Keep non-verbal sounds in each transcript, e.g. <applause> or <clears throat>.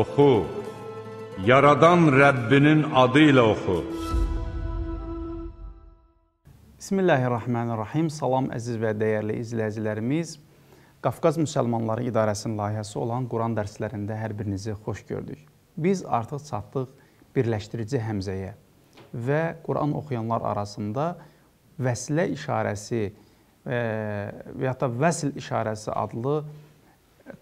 Oxu, yaradan Rəbbinin adı ilə oxu. Bismillahirrahmanirrahim. Salam əziz və dəyərli izləyicilərimiz. Qafqaz Müsəlmanları İdarəsinin layihəsi olan Quran dərslərində hər birinizi xoş gördük. Biz artıq çatdıq birləşdirici həmzəyə və Quran oxuyanlar arasında vəsilə işarəsi və ya da vəsl işarəsi adlı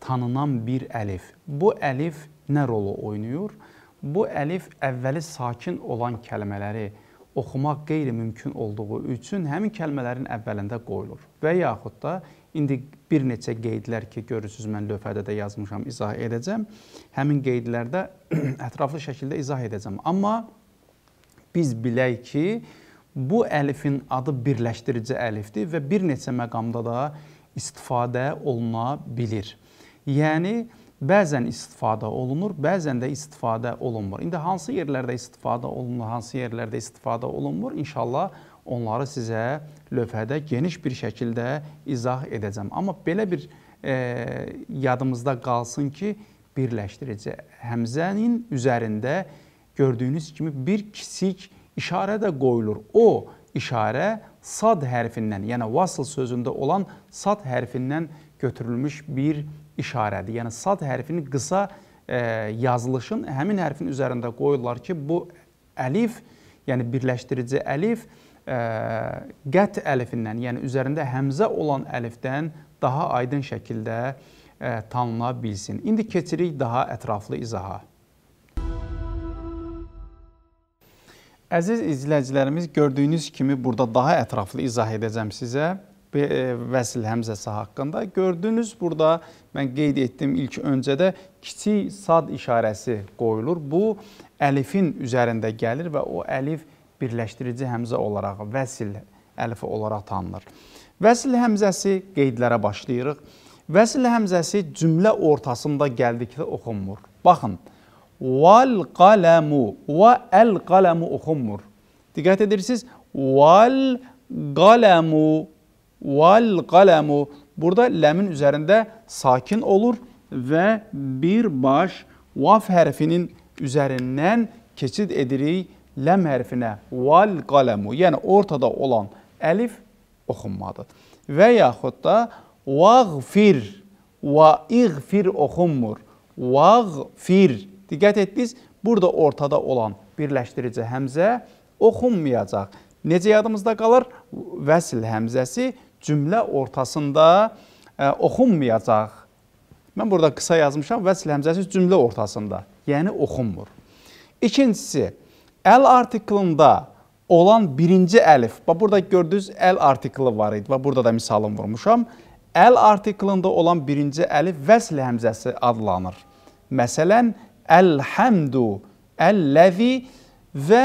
tanınan bir əlif. Bu əlif nə rolu oynayır? Bu əlif əvvəli sakin olan kəlmələri oxumaq qeyri-mümkün olduğu üçün həmin kəlmələrin əvvəlində qoyulur. Və yaxud da indi bir neçə qeydlər ki, görürsüz mən lövhədə də yazmışam, izah edəcəm. Həmin qeydlərdə <clears throat> ətraflı şəkildə izah edəcəm. Amma biz bilək ki, bu əlifin adı birləşdirici əlifdir və bir neçə məqamda da istifadə oluna bilir. Yəni bəzən istifadə olunur, bəzən də istifadə olunmur. İndi hansı yerlərdə istifadə olunur, hansı yerlərdə istifadə olunmur, inşallah onları sizə lövhədə geniş bir şəkildə izah edəcəm. Amma belə bir e, yadımızda qalsın ki, birləşdirici həmzənin üzərində gördüyünüz kimi bir kiçik işarə də qoyulur. O işarə sad hərfindən, yəni vasıl sözündə olan sad hərfindən götürülmüş bir işarədir. Yəni sad hərfini qısa e, yazılışın həmin hərfin üzərində qoyurlar ki, bu əlif, yəni birləşdirici əlif e, qət əlifindən, yəni üzərində həmzə olan əlifdən daha aydın şəkildə e, tanına bilsin. İndi keçirik daha ətraflı izaha. Əziz izləyicilərimiz, gördüyünüz kimi burada daha ətraflı izah edəcəm sizə e, vəsil həmzəsi haqqında. Gördünüz burada mən qeyd etdim ilk öncədə kiçik sad işarəsi qoyulur. Bu əlifin üzərində gəlir və o əlif birləşdirici həmzə olaraq vəsil əlifi olaraq tanınır. Vəsil həmzəsi qeydlərə başlayırıq. Vəsil həmzəsi cümlə ortasında gəldikdə oxunmur. Baxın, Val-qalamu. Ve-el-qalamu uhummur. Dikkat edirsiniz. Val-qalamu. Val-qalamu. Burada ləmin üzərində sakin olur və bir baş vaf hərfinin üzərindən keçid edirik ləm hərfinə. Val-qalamu. Yəni ortada olan əlif oxunmadı. Və yaxud da vağfir. Va-iğfir oxunmur. Vağfir. Diqqət et, biz burada ortada olan birləşdirici həmzə oxunmayacaq. Necə yadımızda qalır? Vəsil həmzəsi cümlə ortasında ə, e, oxunmayacaq. Mən burada qısa yazmışam, vəsil həmzəsi cümlə ortasında, yəni oxunmur. İkincisi, əl artiklında olan birinci əlif, bax burada gördünüz əl artiklı var idi və burada da misalım vurmuşam. Əl artiklında olan birinci əlif vəsil həmzəsi adlanır. Məsələn, əl Elhamdu əlləzi və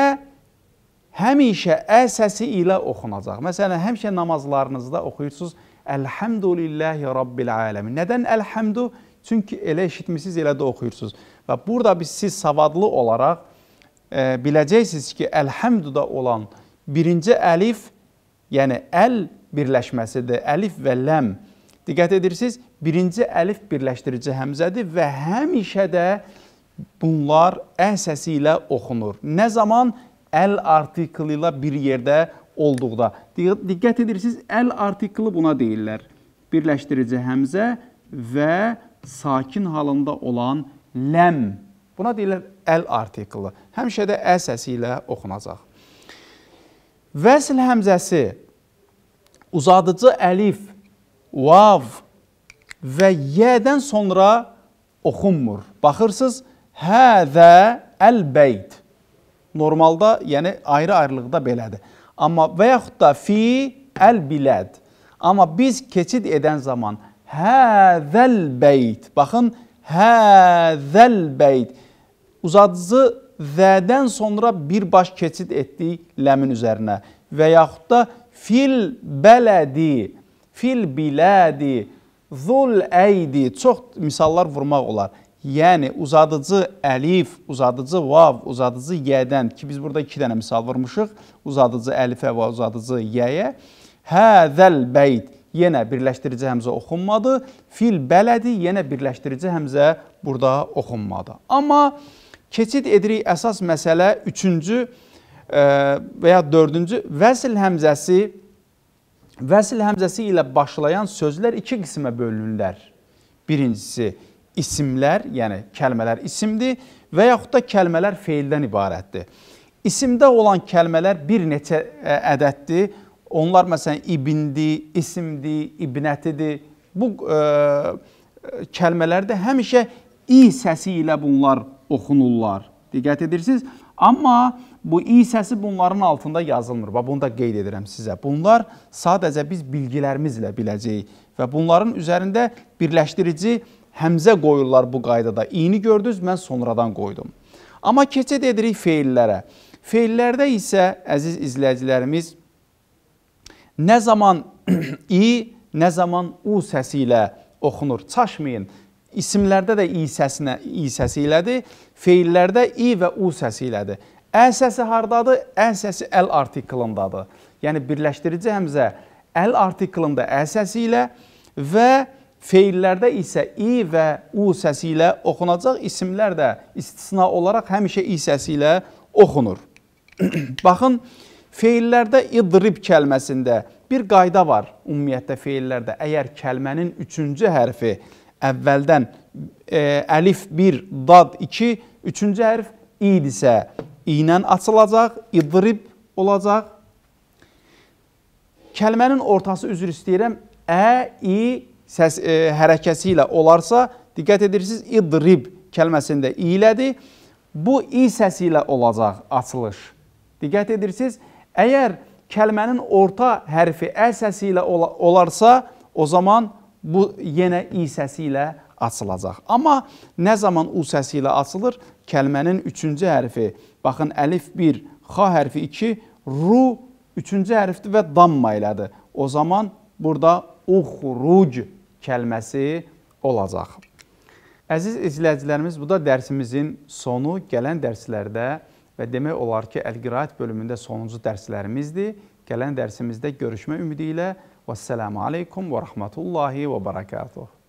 həmişə ə səsi ilə oxunacaq. Məsələn, həmişə namazlarınızda oxuyursunuz Elhamdülillahi Rabbil aləmin. Nədən elhamdu? Çünki elə eşitmisiniz, elə də oxuyursunuz. Və burada biz siz savadlı olaraq e, biləcəksiniz ki, elhamduda olan birinci əlif, yəni əl birləşməsidir. Əlif və ləm. Diqqət edirsiniz, birinci əlif birləşdirici həmzədir və həmişə də əlhamdulillahi bunlar ə səsi ilə oxunur. Nə zaman əl artikli ilə bir yerdə olduqda. Diqqət edirsiniz, əl artikli buna deyirlər. Birləşdirici həmzə və sakin halında olan ləm. Buna deyirlər əl artikli. Həmişə də ə səsi ilə oxunacaq. Vəsl həmzəsi uzadıcı əlif, vav və yədən sonra oxunmur. Baxırsınız, Həzə əl-beyt. Normalda, yəni ayrı-ayrılıqda belədir. Amma və yaxud da fi əl-biləd. Amma biz keçid edən zaman həzəl-beyt. Baxın, həzəl-beyt. Uzadıcı zədən sonra bir baş keçid etdik ləmin üzərinə. Və yaxud da fil bələdi, fil bilədi, zul əydi. Çox misallar vurmaq olar. Yəni uzadıcı əlif, uzadıcı vav, uzadıcı yədən ki biz burada 2 dənə misal vurmuşuq. Uzadıcı əlifə və uzadıcı yəyə. Həzəl beyt yenə birləşdirici həmzə oxunmadı. Fil bələdi yenə birləşdirici həmzə burada oxunmadı. Amma keçid edirik əsas məsələ 3-cü e, və ya 4-cü vəsil həmzəsi vəsil həmzəsi ilə başlayan sözlər iki qismə bölünürlər. Birincisi isimlər, yəni kəlmələr isimdir və yaxud da kəlmələr feildən ibarətdir. İsimdə olan kəlmələr bir neçə e, ədəddir. Onlar məsələn ibindi, isimdi, ibnətidir. Bu e, kəlmələrdə həmişə i səsi ilə bunlar oxunurlar. Diqqət edirsiniz? Amma bu i səsi bunların altında yazılmır. Bax bunu da qeyd edirəm sizə. Bunlar sadəcə biz bilgilərimizlə biləcəyik və bunların üzərində birləşdirici həmzə qoyurlar bu qaydada. İyini gördünüz, mən sonradan qoydum. Amma keçid edirik feillərə. Feillərdə isə əziz izləyicilərimiz nə zaman <clears throat> i, nə zaman u səsi ilə oxunur. Çaşmayın. İsimlərdə də i səsinə i səsi ilədir. Feillərdə i və u səsi ilədir. Ə səsi hardadır? Ə səsi əl artiklındadır. Yəni birləşdirici həmzə əl artiklında ə səsi ilə və ə Feillərdə isə i və u səsi ilə oxunacaq isimlər də istisna olaraq həmişə i səsi ilə oxunur. <clears throat> Baxın, feillərdə idrib kəlməsində bir qayda var ümumiyyətlə feillərdə. Əgər kəlmənin üçüncü hərfi əvvəldən e, əlif 1, dad 2, üçüncü hərf i idisə, i ilə açılacaq, idrib olacaq. Kəlmənin ortası üzr istəyirəm, ə, i, səs e, hərəkəsi ilə olarsa, diqqət edirsiniz, idrib kəlməsində i ilədir. Bu i səsi ilə olacaq açılış. Diqqət edirsiniz, əgər kəlmənin orta hərfi ə səsi ilə olarsa, o zaman bu yenə i səsi ilə açılacaq. Amma nə zaman u səsi ilə açılır? Kəlmənin üçüncü hərfi, baxın, əlif 1, xa hərfi 2, ru üçüncü hərfdir və damma ilədir. O zaman burada uxruc kəlməsi olacaq. Əziz izləyicilərimiz, bu da dərsimizin sonu. Gələn dərslərdə və demək olar ki, Əl-Qiraət bölümündə sonuncu dərslərimizdir. Gələn dərsimizdə görüşmə ümidi ilə. Vəssalamu aleykum və rəhmətullahi və barakatuhu.